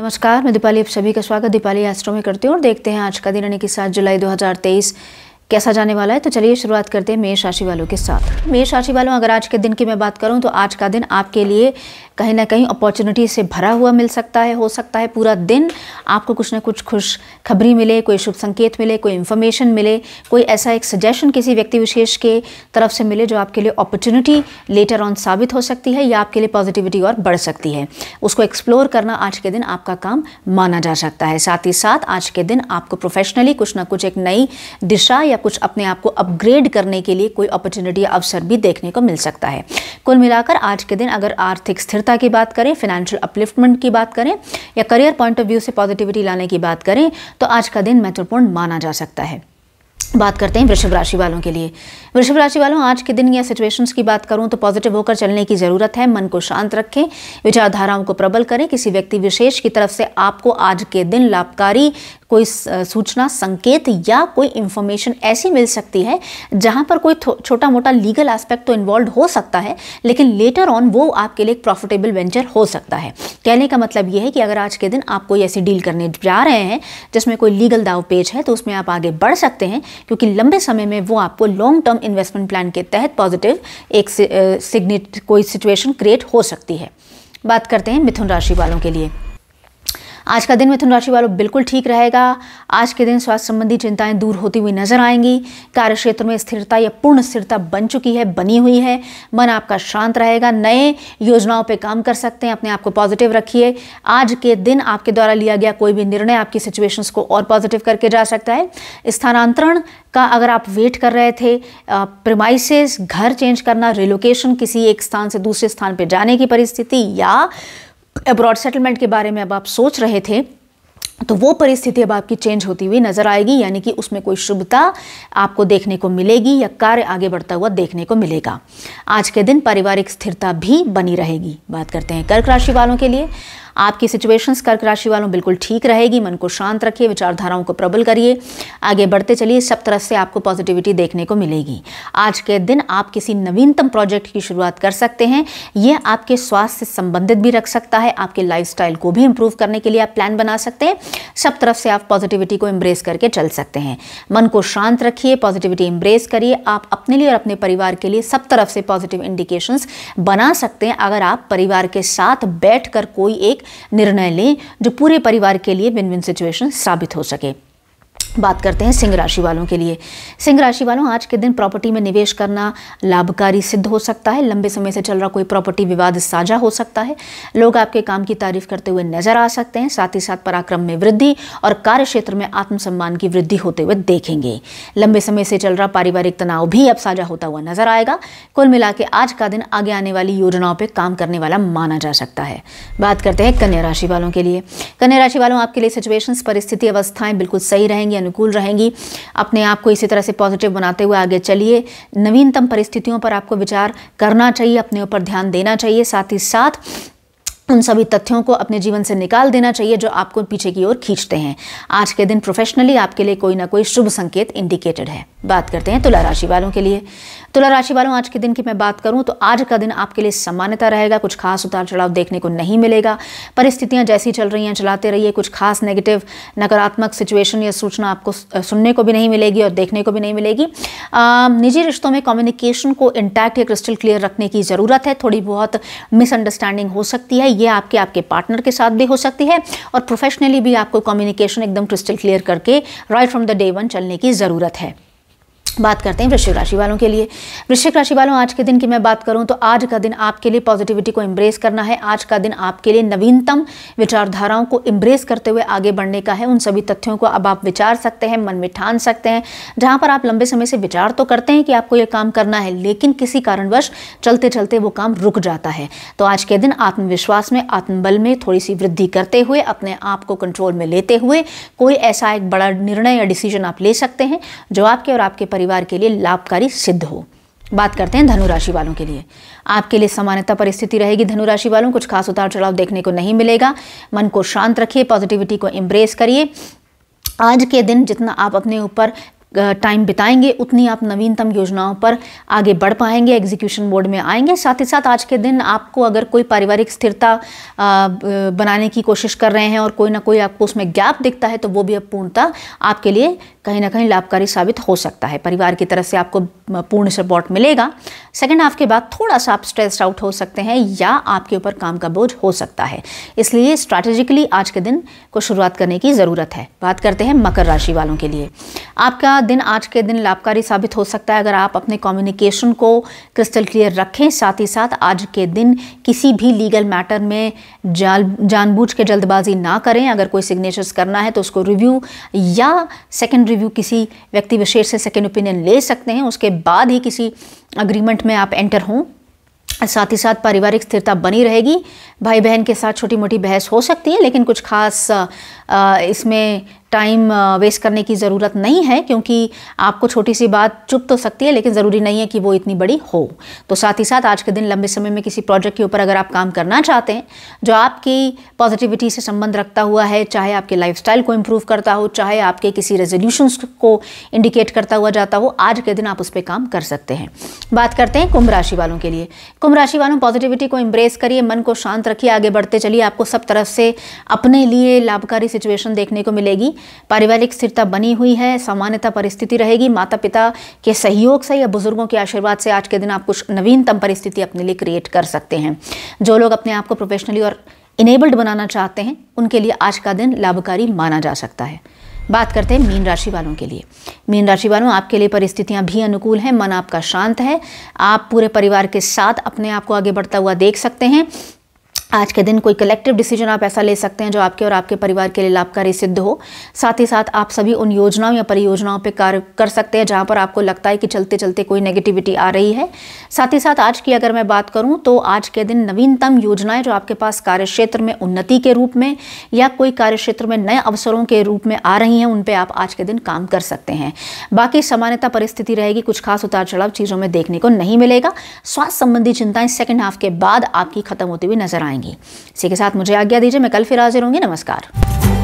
नमस्कार मैं दीपाली आप सभी का स्वागत दीपाली एस्ट्रो में करती हूँ और देखते हैं आज का दिन यानी कि सात जुलाई 2023 कैसा जाने वाला है तो चलिए शुरुआत करते हैं मेष राशि वालों के साथ मेष राशि वालों अगर आज के दिन की मैं बात करूं तो आज का दिन आपके लिए कहीं ना कहीं अपॉर्चुनिटी से भरा हुआ मिल सकता है हो सकता है पूरा दिन आपको कुछ ना कुछ खुश खबरी मिले कोई शुभ संकेत मिले कोई इन्फॉर्मेशन मिले कोई ऐसा एक सजेशन किसी व्यक्ति विशेष के तरफ से मिले जो आपके लिए अपॉर्चुनिटी लेटर ऑन साबित हो सकती है या आपके लिए पॉजिटिविटी और बढ़ सकती है उसको एक्सप्लोर करना आज के दिन आपका काम माना जा सकता है साथ ही साथ आज के दिन आपको प्रोफेशनली कुछ ना कुछ एक नई दिशा या या कुछ अपने आप को अपग्रेड करने के लिए कोई अपॉर्चुनिटी या अवसर भी देखने को मिल सकता है कुल मिलाकर आज के दिन अगर आर्थिक स्थिरता की बात करें फाइनेंशियल अपलिफ्टमेंट की बात करें या करियर पॉइंट ऑफ व्यू से पॉजिटिविटी लाने की बात करें तो आज का दिन महत्वपूर्ण माना जा सकता है बात करते हैं वृषभ राशि वालों के लिए वृषभ राशि वालों आज के दिन या सिचुएशंस की बात करूं तो पॉजिटिव होकर चलने की ज़रूरत है मन को शांत रखें विचारधाराओं को प्रबल करें किसी व्यक्ति विशेष की तरफ से आपको आज के दिन लाभकारी कोई सूचना संकेत या कोई इन्फॉर्मेशन ऐसी मिल सकती है जहाँ पर कोई छोटा मोटा लीगल एस्पेक्ट तो इन्वॉल्व हो सकता है लेकिन लेटर ऑन वो आपके लिए एक प्रॉफिटेबल वेंचर हो सकता है कहने का मतलब ये है कि अगर आज के दिन आप कोई ऐसी डील करने जा रहे हैं जिसमें कोई लीगल दाव पेज है तो उसमें आप आगे बढ़ सकते हैं क्योंकि लंबे समय में वो आपको लॉन्ग टर्म इन्वेस्टमेंट प्लान के तहत पॉजिटिव एक सिग्नेट कोई सिचुएशन क्रिएट हो सकती है बात करते हैं मिथुन राशि वालों के लिए आज का दिन मिथुन राशि वालों बिल्कुल ठीक रहेगा आज के दिन स्वास्थ्य संबंधी चिंताएं दूर होती हुई नजर आएंगी कार्य क्षेत्र में स्थिरता या पूर्ण स्थिरता बन चुकी है बनी हुई है मन आपका शांत रहेगा नए योजनाओं पर काम कर सकते हैं अपने आप को पॉजिटिव रखिए आज के दिन आपके द्वारा लिया गया कोई भी निर्णय आपकी सिचुएशन को और पॉजिटिव करके जा सकता है स्थानांतरण का अगर आप वेट कर रहे थे प्रमाइसेस घर चेंज करना रिलोकेशन किसी एक स्थान से दूसरे स्थान पर जाने की परिस्थिति या अब्रॉड सेटलमेंट के बारे में अब आप सोच रहे थे तो वो परिस्थिति अब आपकी चेंज होती हुई नजर आएगी यानी कि उसमें कोई शुभता आपको देखने को मिलेगी या कार्य आगे बढ़ता हुआ देखने को मिलेगा आज के दिन पारिवारिक स्थिरता भी बनी रहेगी बात करते हैं कर्क राशि वालों के लिए आपकी सिचुएशंस कर्क राशि वालों बिल्कुल ठीक रहेगी मन को शांत रखिए विचारधाराओं को प्रबल करिए आगे बढ़ते चलिए सब तरह से आपको पॉजिटिविटी देखने को मिलेगी आज के दिन आप किसी नवीनतम प्रोजेक्ट की शुरुआत कर सकते हैं यह आपके स्वास्थ्य से संबंधित भी रख सकता है आपके लाइफ को भी इंप्रूव करने के लिए आप प्लान बना सकते हैं सब तरफ से आप पॉजिटिविटी को इम्ब्रेस करके चल सकते हैं मन को शांत रखिए पॉजिटिविटी इम्ब्रेस करिए आप अपने लिए और अपने परिवार के लिए सब तरफ से पॉजिटिव इंडिकेशंस बना सकते हैं अगर आप परिवार के साथ बैठकर कोई एक निर्णय लें जो पूरे परिवार के लिए विन विन सिचुएशन साबित हो सके बात करते हैं सिंह राशि वालों के लिए सिंह राशि वालों आज के दिन प्रॉपर्टी में निवेश करना लाभकारी सिद्ध हो सकता है लंबे समय से चल रहा कोई प्रॉपर्टी विवाद साझा हो सकता है लोग आपके काम की तारीफ करते हुए नजर आ सकते हैं साथ ही साथ पराक्रम में वृद्धि और कार्य क्षेत्र में आत्मसम्मान की वृद्धि होते हुए देखेंगे लंबे समय से चल रहा पारिवारिक तनाव भी अब साझा होता हुआ नजर आएगा कुल मिला के आज का दिन आगे आने वाली योजनाओं पर काम करने वाला माना जा सकता है बात करते हैं कन्या राशि वालों के लिए कन्या राशि वालों आपके लिए सिचुएशन परिस्थिति अवस्थाएं बिल्कुल सही रहेंगी अनुकूल रहेंगी अपने आप को इसी तरह से पॉजिटिव बनाते हुए आगे चलिए नवीनतम परिस्थितियों पर आपको विचार करना चाहिए अपने ऊपर ध्यान देना चाहिए साथ ही साथ उन सभी तथ्यों को अपने जीवन से निकाल देना चाहिए जो आपको पीछे की ओर खींचते हैं आज के दिन प्रोफेशनली आपके लिए कोई ना कोई शुभ संकेत इंडिकेटेड है बात करते हैं तुला राशि वालों के लिए तुला राशि वालों आज के दिन की मैं बात करूं तो आज का दिन आपके लिए सामान्यता रहेगा कुछ खास उतार चढ़ाव देखने को नहीं मिलेगा परिस्थितियां जैसी चल रही हैं चलाते रहिए कुछ खास नेगेटिव नकारात्मक सिचुएशन या सूचना आपको सुनने को भी नहीं मिलेगी और देखने को भी नहीं मिलेगी निजी रिश्तों में कम्युनिकेशन को इंटैक्ट या क्रिस्टल क्लियर रखने की ज़रूरत है थोड़ी बहुत मिसअंडरस्टैंडिंग हो सकती है ये आपके आपके पार्टनर के साथ भी हो सकती है और प्रोफेशनली भी आपको कम्युनिकेशन एकदम क्रिस्टल क्लियर करके right from the day one चलने की ज़रूरत है बात करते हैं वृश्चिक राशि वालों के लिए वृश्चिक राशि वालों आज के दिन की मैं बात करूं तो आज का दिन आपके लिए पॉजिटिविटी को एम्ब्रेस करना है आज का दिन आपके लिए नवीनतम विचारधाराओं को एम्ब्रेस करते हुए आगे बढ़ने का है उन सभी तथ्यों को अब आप विचार सकते हैं मन में ठान सकते हैं जहां पर आप लंबे समय से विचार तो करते हैं कि आपको यह काम करना है लेकिन किसी कारणवश चलते चलते वो काम रुक जाता है तो आज के दिन आत्मविश्वास में आत्मबल में थोड़ी सी वृद्धि करते हुए अपने आप को कंट्रोल में लेते हुए कोई ऐसा एक बड़ा निर्णय या डिसीजन आप ले सकते हैं जो आपके और आपके परिवार परिवार के लिए लाभकारी सिद्ध हो बात करते हैं धनुराशि वालों के लिए आपके लिए सामान्यता परिस्थिति रहेगी धनुराशि वालों कुछ खास उतार चढ़ाव देखने को नहीं मिलेगा मन को शांत रखिए पॉजिटिविटी को एम्ब्रेस करिए आज के दिन जितना आप अपने ऊपर टाइम बिताएंगे उतनी आप नवीनतम योजनाओं पर आगे बढ़ पाएंगे एग्जीक्यूशन बोर्ड में आएंगे साथ ही साथ आज के दिन आपको अगर कोई पारिवारिक स्थिरता बनाने की कोशिश कर रहे हैं और कोई ना कोई आपको उसमें गैप दिखता है तो वो भी अब पूर्णता आपके लिए कहीं ना कहीं लाभकारी साबित हो सकता है परिवार की तरफ से आपको पूर्ण सपोर्ट मिलेगा सेकेंड हाफ के बाद थोड़ा सा आप स्ट्रेस्ड आउट हो सकते हैं या आपके ऊपर काम का बोझ हो सकता है इसलिए स्ट्रैटेजिकली आज के दिन को शुरुआत करने की ज़रूरत है बात करते हैं मकर राशि वालों के लिए आपका दिन आज के दिन लाभकारी साबित हो सकता है अगर आप अपने कम्युनिकेशन को क्रिस्टल क्लियर रखें साथ ही साथ आज के दिन किसी भी लीगल मैटर में जाल जानबूझ के जल्दबाजी ना करें अगर कोई सिग्नेचर्स करना है तो उसको रिव्यू या सेकेंड रिव्यू किसी व्यक्ति विशेष से सेकेंड ओपिनियन ले सकते हैं उसके बाद ही किसी अग्रीमेंट में आप एंटर हों साथ ही साथ पारिवारिक स्थिरता बनी रहेगी भाई बहन के साथ छोटी मोटी बहस हो सकती है लेकिन कुछ खास इसमें टाइम वेस्ट uh, करने की ज़रूरत नहीं है क्योंकि आपको छोटी सी बात चुप तो सकती है लेकिन ज़रूरी नहीं है कि वो इतनी बड़ी हो तो साथ ही साथ आज के दिन लंबे समय में किसी प्रोजेक्ट के ऊपर अगर आप काम करना चाहते हैं जो आपकी पॉजिटिविटी से संबंध रखता हुआ है चाहे आपके लाइफ को इम्प्रूव करता हो चाहे आपके किसी रेजोल्यूशंस को इंडिकेट करता हुआ जाता हो आज के दिन आप उस पर काम कर सकते हैं बात करते हैं कुंभ राशि वालों के लिए कुंभ राशि वालों पॉजिटिविटी को इम्ब्रेस करिए मन को शांत रखिए आगे बढ़ते चलिए आपको सब तरफ से अपने लिए लाभकारी सिचुएशन देखने को मिलेगी पारिवारिक स्थिरता बनी हुई है सामान्यता परिस्थिति रहेगी माता पिता के सहयोग से या बुजुर्गों के आशीर्वाद से आज के दिन आप कुछ नवीनतम परिस्थिति अपने लिए क्रिएट कर सकते हैं जो लोग अपने आप को प्रोफेशनली और इनेबल्ड बनाना चाहते हैं उनके लिए आज का दिन लाभकारी माना जा सकता है बात करते हैं मीन राशि वालों के लिए मीन राशि वालों आपके लिए परिस्थितियां भी अनुकूल हैं मन आपका शांत है आप पूरे परिवार के साथ अपने आप को आगे बढ़ता हुआ देख सकते हैं आज के दिन कोई कलेक्टिव डिसीजन आप ऐसा ले सकते हैं जो आपके और आपके परिवार के लिए लाभकारी सिद्ध हो साथ ही साथ आप सभी उन योजनाओं या परियोजनाओं पर कार्य कर सकते हैं जहां पर आपको लगता है कि चलते चलते कोई नेगेटिविटी आ रही है साथ ही साथ आज की अगर मैं बात करूं तो आज के दिन नवीनतम योजनाएं जो आपके पास कार्य क्षेत्र में उन्नति के रूप में या कोई कार्य क्षेत्र में नए अवसरों के रूप में आ रही हैं उन पर आप आज के दिन काम कर सकते हैं बाकी सामान्यता परिस्थिति रहेगी कुछ खास उतार चढ़ाव चीज़ों में देखने को नहीं मिलेगा स्वास्थ्य संबंधी चिंताएँ सेकेंड हाफ के बाद आपकी खत्म होती हुई नजर आएंगी जाएंगी इसी के साथ मुझे आज्ञा दीजिए मैं कल फिर हाजिर होंगी नमस्कार